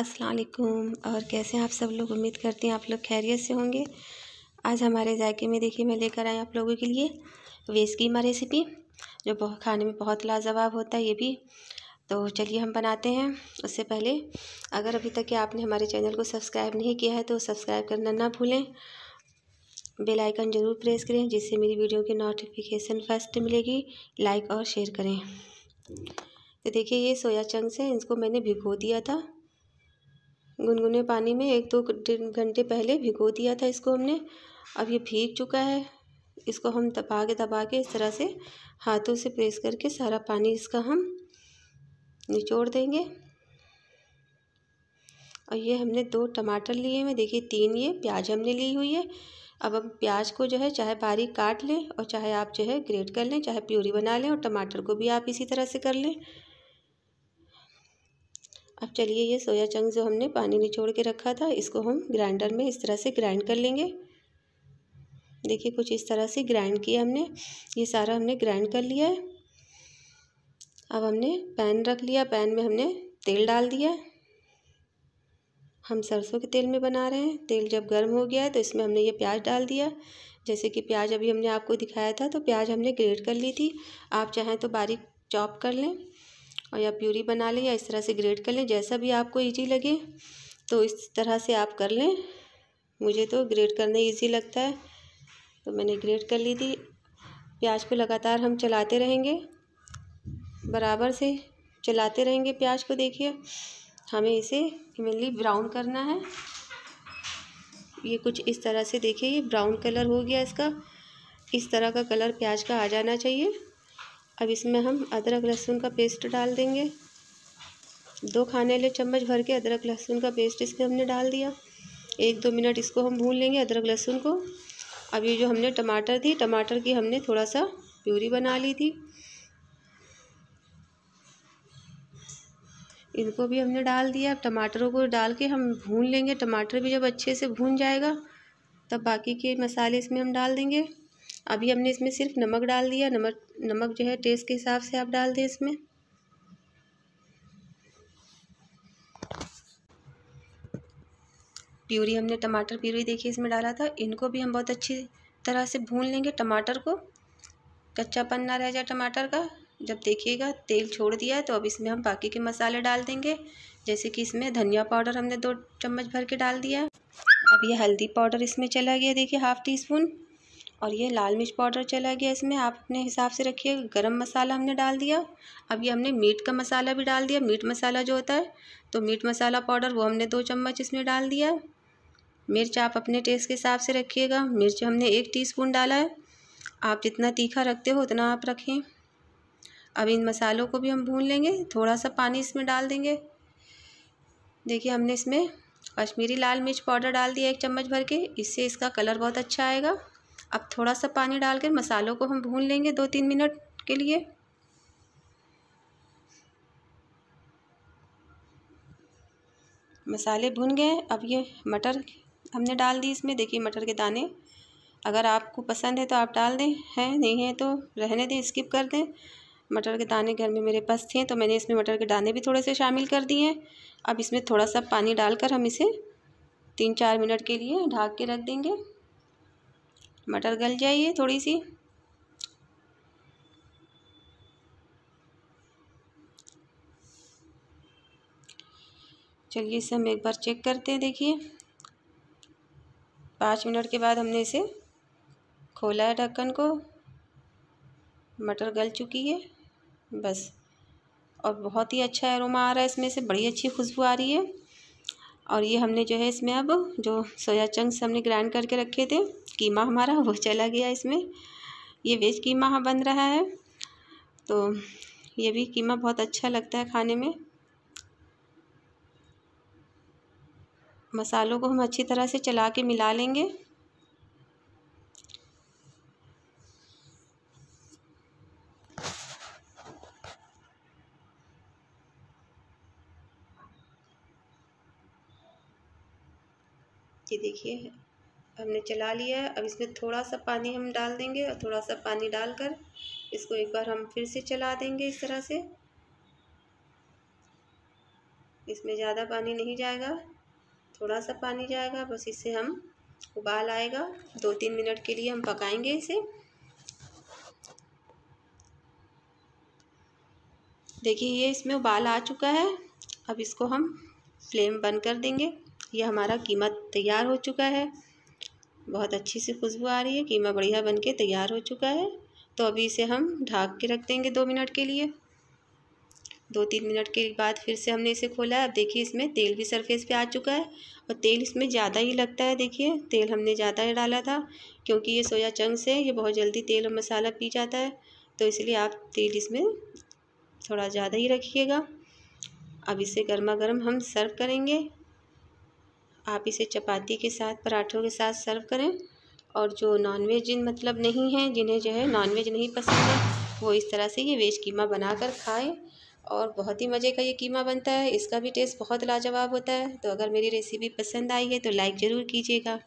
अस्सलाम वालेकुम और कैसे हैं आप सब लोग उम्मीद करते हैं आप लोग खैरियत से होंगे आज हमारे जायके में देखिए मैं लेकर आई आप लोगों के लिए वेज कीमा रेसिपी जो बहुत खाने में बहुत लाजवाब होता है ये भी तो चलिए हम बनाते हैं उससे पहले अगर अभी तक आपने हमारे चैनल को सब्सक्राइब नहीं किया है तो सब्सक्राइब करना ना भूलें बेल आइकन ज़रूर प्रेस करें जिससे मेरी वीडियो की नोटिफिकेशन फर्स्ट मिलेगी लाइक और शेयर करें तो देखिए ये सोया चंक्स हैं इसको मैंने भिगो दिया था गुनगुने पानी में एक दो घंटे पहले भिगो दिया था इसको हमने अब ये भीग चुका है इसको हम दबा के दबा के इस तरह से हाथों से प्रेस करके सारा पानी इसका हम निचोड़ देंगे और ये हमने दो टमाटर लिए हैं देखिए तीन ये प्याज हमने ली हुई है अब हम प्याज को जो है चाहे बारीक काट लें और चाहे आप जो है ग्रेट कर लें चाहे प्यूरी बना लें और टमाटर को भी आप इसी तरह से कर लें अब चलिए ये सोया चंक जो हमने पानी निचोड़ के रखा था इसको हम ग्राइंडर में इस तरह से ग्राइंड कर लेंगे देखिए कुछ इस तरह से ग्राइंड किया हमने ये सारा हमने ग्राइंड कर लिया है अब हमने पैन रख लिया पैन में हमने तेल डाल दिया हम सरसों के तेल में बना रहे हैं तेल जब गर्म हो गया है तो इसमें हमने ये प्याज डाल दिया जैसे कि प्याज अभी हमने आपको दिखाया था तो प्याज हमने ग्रेट कर ली थी आप चाहें तो बारीक चॉप कर लें और या प्यूरी बना लें या इस तरह से ग्रेट कर लें जैसा भी आपको ईजी लगे तो इस तरह से आप कर लें मुझे तो ग्रेट करना ईजी लगता है तो मैंने ग्रेट कर ली थी प्याज को लगातार हम चलाते रहेंगे बराबर से चलाते रहेंगे प्याज को देखिए हमें इसे मेनली ब्राउन करना है ये कुछ इस तरह से देखिए ये ब्राउन कलर हो गया इसका इस तरह का कलर प्याज का आ जाना चाहिए अब इसमें हम अदरक लहसुन का पेस्ट डाल देंगे दो खाने वाले चम्मच भर के अदरक लहसुन का पेस्ट इसमें हमने डाल दिया एक दो मिनट इसको हम भून लेंगे अदरक लहसुन को अब ये जो हमने टमाटर थी टमाटर की हमने थोड़ा सा प्यूरी बना ली थी इनको भी हमने डाल दिया अब टमाटरों को डाल के हम भून लेंगे टमाटर भी जब अच्छे से भून जाएगा तब बाकी के मसाले इसमें हम डाल देंगे अभी हमने इसमें सिर्फ नमक डाल दिया नमक नमक जो है टेस्ट के हिसाब से आप डाल दें इसमें प्यूरी हमने टमाटर प्यूरी देखिए इसमें डाला था इनको भी हम बहुत अच्छी तरह से भून लेंगे टमाटर को कच्चापन ना रह जाए टमाटर का जब देखिएगा तेल छोड़ दिया है तो अब इसमें हम बाकी के मसाले डाल देंगे जैसे कि इसमें धनिया पाउडर हमने दो चम्मच भर के डाल दिया अब ये हल्दी पाउडर इसमें चला गया देखिए हाफ़ टी स्पून और ये लाल मिर्च पाउडर चला गया इसमें आप अपने हिसाब से रखिए गरम मसाला हमने डाल दिया अब ये हमने मीट का मसाला भी डाल दिया मीट मसाला जो होता है तो मीट मसाला पाउडर वो हमने दो चम्मच इसमें डाल दिया मिर्च आप अपने टेस्ट के हिसाब से रखिएगा मिर्च हमने एक टी डाला है आप जितना तीखा रखते हो उतना आप रखें अब इन मसालों को भी हम भून लेंगे थोड़ा सा पानी इसमें डाल देंगे देखिए हमने इसमें कश्मीरी लाल मिर्च पाउडर डाल दिया एक चम्मच भर के इससे इसका कलर बहुत अच्छा आएगा अब थोड़ा सा पानी डालकर मसालों को हम भून लेंगे दो तीन मिनट के लिए मसाले भुन गए अब ये मटर हमने डाल दी इसमें देखिए मटर के दाने अगर आपको पसंद है तो आप डाल दें हैं नहीं है तो रहने दें स्किप कर दें मटर के दाने घर में मेरे पास थे तो मैंने इसमें मटर के दाने भी थोड़े से शामिल कर दिए हैं अब इसमें थोड़ा सा पानी डालकर हम इसे तीन चार मिनट के लिए ढाक के रख देंगे मटर गल जाइए थोड़ी सी चलिए इसे हम एक बार चेक करते हैं देखिए पाँच मिनट के बाद हमने इसे खोला है ढक्कन को मटर गल चुकी है बस और बहुत ही अच्छा एरोमा आ रहा है इसमें से बड़ी अच्छी खुशबू आ रही है और ये हमने जो है इसमें अब जो सोया चंक्स हमने ग्राइंड करके रखे थे कीमा हमारा वो चला गया इसमें ये वेज कीमा हाँ बन रहा है तो ये भी कीमा बहुत अच्छा लगता है खाने में मसालों को हम अच्छी तरह से चला के मिला लेंगे ये देखिए हमने चला लिया है अब इसमें थोड़ा सा पानी हम डाल देंगे और थोड़ा सा पानी डालकर इसको एक बार हम फिर से चला देंगे इस तरह से इसमें ज़्यादा पानी नहीं जाएगा थोड़ा सा पानी जाएगा बस इससे हम उबाल आएगा दो तीन मिनट के लिए हम पकाएंगे इसे देखिए ये इसमें उबाल आ चुका है अब इसको हम फ्लेम बंद कर देंगे ये हमारा कीमा तैयार हो चुका है बहुत अच्छी सी खुशबू आ रही है कीमा बढ़िया बन के तैयार हो चुका है तो अभी इसे हम ढाक के रख देंगे दो मिनट के लिए दो तीन मिनट के बाद फिर से हमने इसे खोला है अब देखिए इसमें तेल भी सरफेस पे आ चुका है और तेल इसमें ज़्यादा ही लगता है देखिए तेल हमने ज़्यादा ही डाला था क्योंकि ये सोया चंक्स है ये बहुत जल्दी तेल और मसाला पी जाता है तो इसलिए आप तेल इसमें थोड़ा ज़्यादा ही रखिएगा अब इसे गर्मा गर्म हम सर्व करेंगे आप इसे चपाती के साथ पराठों के साथ सर्व करें और जो नॉनवेज जिन मतलब नहीं है जिन्हें जो है नॉनवेज नहीं पसंद है वो इस तरह से ये वेज कीमा बना कर खाएँ और बहुत ही मज़े का ये कीमा बनता है इसका भी टेस्ट बहुत लाजवाब होता है तो अगर मेरी रेसिपी पसंद आई है तो लाइक ज़रूर कीजिएगा